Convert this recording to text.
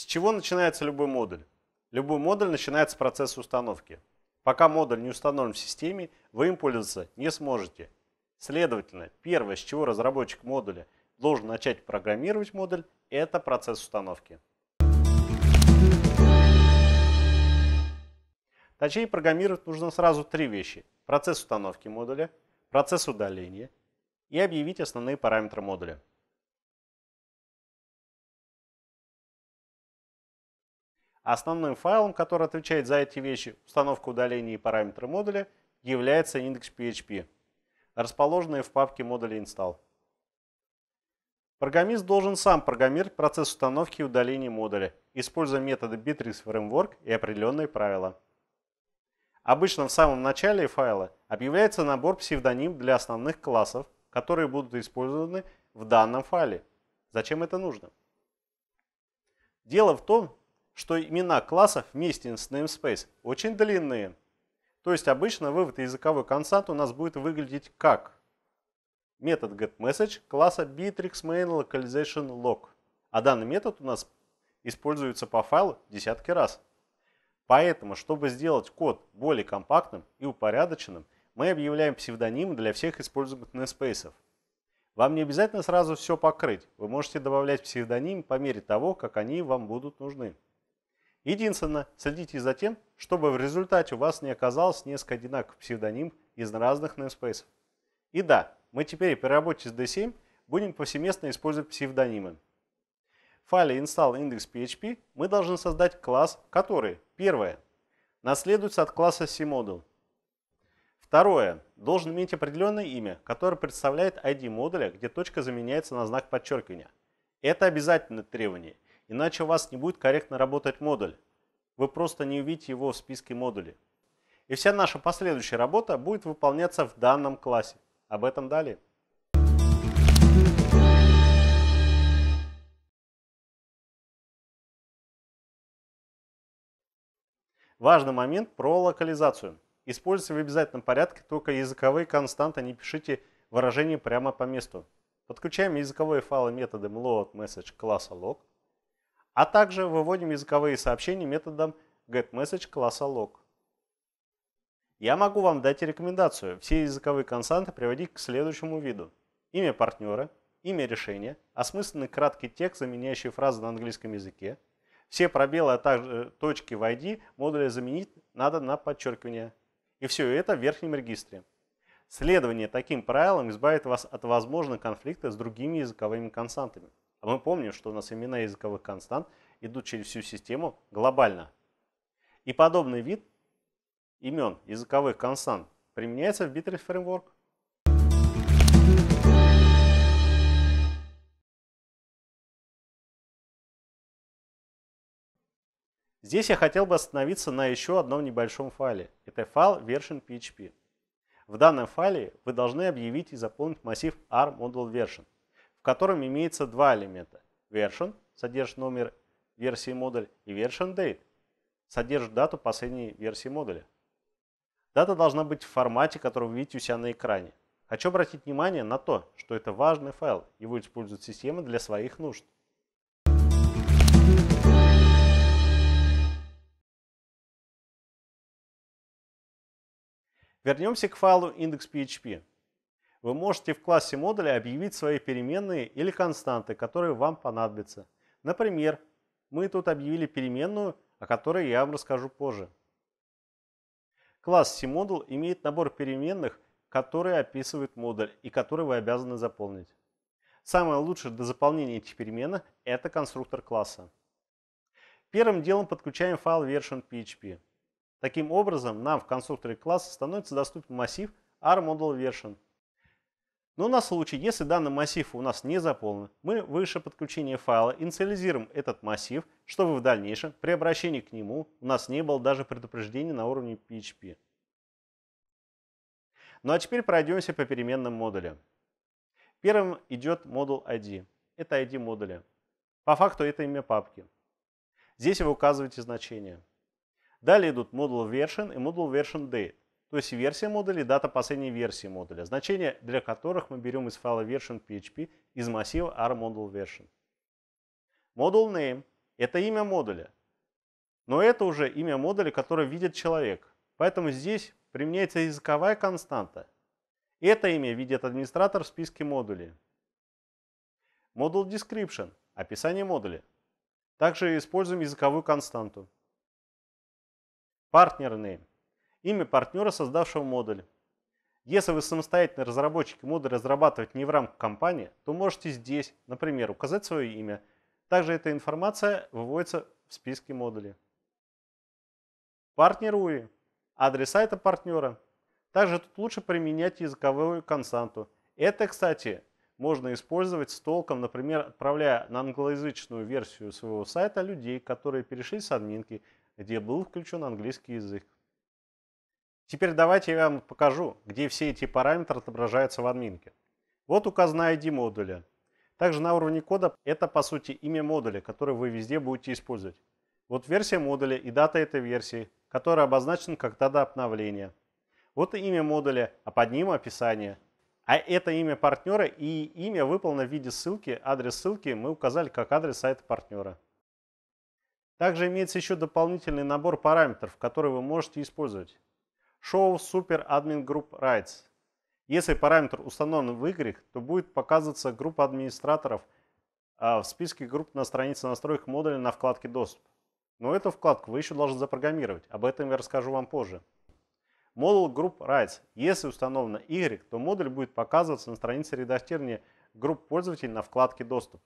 С чего начинается любой модуль? Любой модуль начинается с процесса установки. Пока модуль не установлен в системе, вы им пользоваться не сможете. Следовательно, первое, с чего разработчик модуля должен начать программировать модуль, это процесс установки. Точнее, программировать нужно сразу три вещи. Процесс установки модуля, процесс удаления и объявить основные параметры модуля. Основным файлом, который отвечает за эти вещи, установка удаления и параметры модуля, является index.php, расположенный в папке модуля install. Программист должен сам программировать процесс установки и удаления модуля, используя методы Bitrix Framework и определенные правила. Обычно в самом начале файла объявляется набор псевдоним для основных классов, которые будут использованы в данном файле. Зачем это нужно? Дело в том, что имена классов вместе с namespace очень длинные. То есть обычно вывод языковой констант у нас будет выглядеть как метод getMessage класса bitrixMainLocalizationLog. А данный метод у нас используется по файлу десятки раз. Поэтому, чтобы сделать код более компактным и упорядоченным, мы объявляем псевдонимы для всех используемых namespace. Вам не обязательно сразу все покрыть, вы можете добавлять псевдонимы по мере того, как они вам будут нужны. Единственное, следите за тем, чтобы в результате у вас не оказалось несколько одинаковых псевдоним из разных namespace. И да, мы теперь при работе с D7 будем повсеместно использовать псевдонимы. В файле install index.php мы должны создать класс, который, первое, наследуется от класса cmodule. Второе, должен иметь определенное имя, которое представляет ID модуля, где точка заменяется на знак подчеркивания. Это обязательное требование – Иначе у вас не будет корректно работать модуль. Вы просто не увидите его в списке модулей. И вся наша последующая работа будет выполняться в данном классе. Об этом далее. Важный момент про локализацию. Используйте в обязательном порядке только языковые константы, не пишите выражение прямо по месту. Подключаем языковые файлы метода mload message класса log а также выводим языковые сообщения методом getMessage класса log. Я могу вам дать рекомендацию все языковые константы приводить к следующему виду. Имя партнера, имя решения, осмысленный краткий текст, заменяющий фразы на английском языке. Все пробелы, а также точки в ID модуля заменить надо на подчеркивание. И все это в верхнем регистре. Следование таким правилам избавит вас от возможных конфликтов с другими языковыми константами. А мы помним, что у нас имена языковых констант идут через всю систему глобально. И подобный вид имен языковых констант применяется в Bitrate Framework. Здесь я хотел бы остановиться на еще одном небольшом файле. Это файл PHP. В данном файле вы должны объявить и заполнить массив r module version в котором имеется два элемента. Version – содержит номер версии модуля и version date – содержит дату последней версии модуля. Дата должна быть в формате, который вы видите у себя на экране. Хочу обратить внимание на то, что это важный файл, его использует система для своих нужд. Вернемся к файлу index.php. Вы можете в классе модуля объявить свои переменные или константы, которые вам понадобятся. Например, мы тут объявили переменную, о которой я вам расскажу позже. Класс cModule имеет набор переменных, которые описывают модуль и которые вы обязаны заполнить. Самое лучшее для заполнения этих переменных – это конструктор класса. Первым делом подключаем файл version.php. Таким образом, нам в конструкторе класса становится доступен массив rModule version – но на случай, если данный массив у нас не заполнен, мы выше подключения файла инициализируем этот массив, чтобы в дальнейшем при обращении к нему у нас не было даже предупреждения на уровне PHP. Ну а теперь пройдемся по переменным модулям. Первым идет модуль ID. Это ID модуля. По факту это имя папки. Здесь вы указываете значение. Далее идут модуль version и модуль version date то есть версия модуля и дата последней версии модуля, значения для которых мы берем из файла version.php из массива rModule_version. Module name — это имя модуля, но это уже имя модуля, которое видит человек. Поэтому здесь применяется языковая константа. Это имя видит администратор в списке модулей. Module description – описание модуля. Также используем языковую константу. Partner name имя партнера, создавшего модуль. Если вы самостоятельный разработчик и модуль разрабатывать не в рамках компании, то можете здесь, например, указать свое имя. Также эта информация выводится в списке модулей. Партнер UI. Адрес сайта партнера. Также тут лучше применять языковую константу. Это, кстати, можно использовать с толком, например, отправляя на англоязычную версию своего сайта людей, которые перешли с админки, где был включен английский язык. Теперь давайте я вам покажу, где все эти параметры отображаются в админке. Вот указана ID модуля. Также на уровне кода это по сути имя модуля, который вы везде будете использовать. Вот версия модуля и дата этой версии, которая обозначена как дата обновления. Вот и имя модуля, а под ним описание. А это имя партнера и имя выполнено в виде ссылки. Адрес ссылки мы указали как адрес сайта партнера. Также имеется еще дополнительный набор параметров, которые вы можете использовать show super admin group rights. Если параметр установлен в Y, то будет показываться группа администраторов а, в списке групп на странице настроек модуля на вкладке «Доступ». Но эту вкладку вы еще должны запрограммировать, об этом я расскажу вам позже. Модуль Group Rights. Если установлено Y, то модуль будет показываться на странице редактирования групп пользователей на вкладке «Доступ».